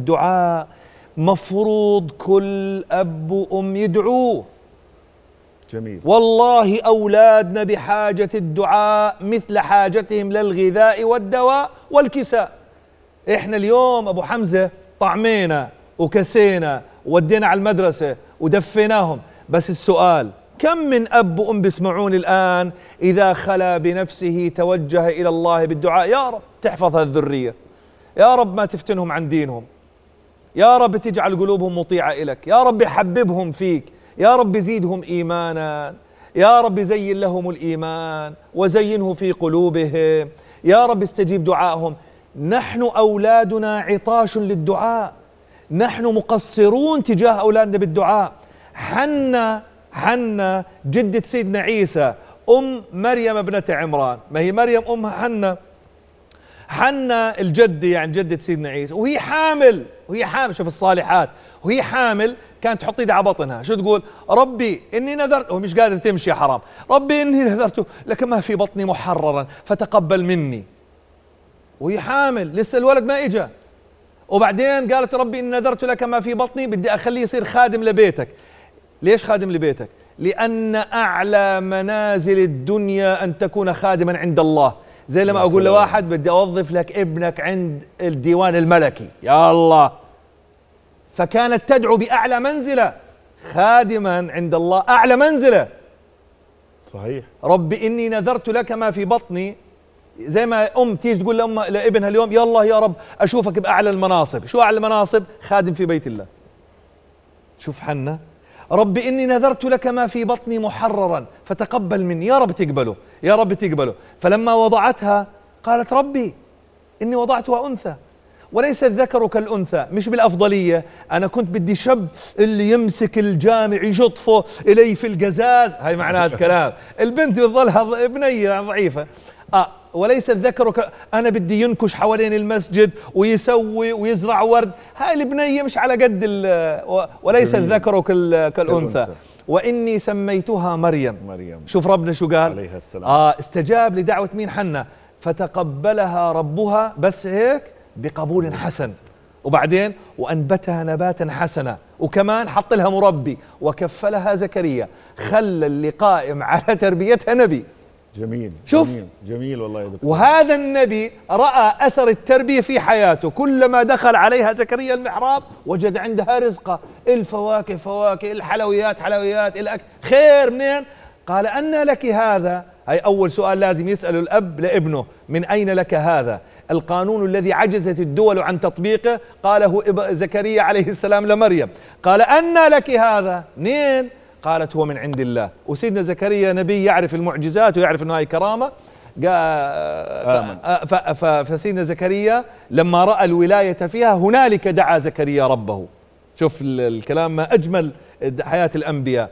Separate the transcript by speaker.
Speaker 1: الدعاء مفروض كل أب وأم يدعوه جميل والله أولادنا بحاجة الدعاء مثل حاجتهم للغذاء والدواء والكساء إحنا اليوم أبو حمزة طعمينا وكسينا ودينا على المدرسة ودفيناهم بس السؤال كم من أب وأم بيسمعون الآن إذا خلا بنفسه توجه إلى الله بالدعاء يا رب تحفظ هالذرية يا رب ما تفتنهم عن دينهم يا رب تجعل قلوبهم مطيعة إلك يا رب حببهم فيك يا رب زيدهم إيمانا يا رب زين لهم الإيمان وزينه في قلوبهم يا رب استجيب دعائهم نحن أولادنا عطاش للدعاء نحن مقصرون تجاه أولادنا بالدعاء حنا حنا جدة سيدنا عيسى أم مريم ابنة عمران ما هي مريم أمها حنا حنا الجدة يعني جدة سيدنا عيسى وهي حامل وهي حامل شوف الصالحات وهي حامل كانت تحط ايدها على بطنها شو تقول ربي اني نذرت وهي مش قادره تمشي يا حرام ربي اني نذرت لك ما في بطني محررا فتقبل مني وهي حامل لسه الولد ما اجى وبعدين قالت ربي اني نذرت لك ما في بطني بدي اخليه يصير خادم لبيتك ليش خادم لبيتك لان اعلى منازل الدنيا ان تكون خادما عند الله زي لما اقول لواحد بدي اوظف لك ابنك عند الديوان الملكي يا الله فكانت تدعو باعلى منزله خادما عند الله اعلى منزله صحيح رب اني نذرت لك ما في بطني زي ما ام تيجي تقول لأم لابنها اليوم يلا يا رب اشوفك باعلى المناصب شو اعلى المناصب خادم في بيت الله شوف حنا رب إني نذرت لك ما في بطني محررا فتقبل مني يا رب تقبله يا رب تقبله فلما وضعتها قالت ربي إني وضعتها أنثى وليس الذكر كالأنثى مش بالأفضلية أنا كنت بدي شاب اللي يمسك الجامع يجطفه إلي في القزاز هاي معناها الكلام البنت بتظلها بنية ضعيفة آه وليس الذكر انا بدي ينكش حوالين المسجد ويسوي ويزرع ورد هاي البنيه مش على قد ال... وليس الذكر كال... كالانثى واني سميتها مريم مريم شوف ربنا شو قال عليها السلام اه استجاب لدعوه مين حنا فتقبلها ربها بس هيك بقبول حسن وبعدين وانبتها نباتا حسنا وكمان حط لها مربي وكفلها زكريا خلى اللي قائم على تربيتها نبي جميل شوف جميل, جميل والله يا دكتور وهذا النبي راى اثر التربيه في حياته كلما دخل عليها زكريا المحراب وجد عندها رزقه الفواكه فواكه الحلويات حلويات الاكل خير منين قال ان لك هذا هي اول سؤال لازم يساله الاب لابنه من اين لك هذا القانون الذي عجزت الدول عن تطبيقه قاله زكريا عليه السلام لمريم قال ان لك هذا منين قالت هو من عند الله وسيدنا زكريا نبي يعرف المعجزات ويعرف انه هاي كرامة آمن. آه، فسيدنا زكريا لما رأى الولاية فيها هنالك دعا زكريا ربه شوف الكلام ما أجمل حياة الأنبياء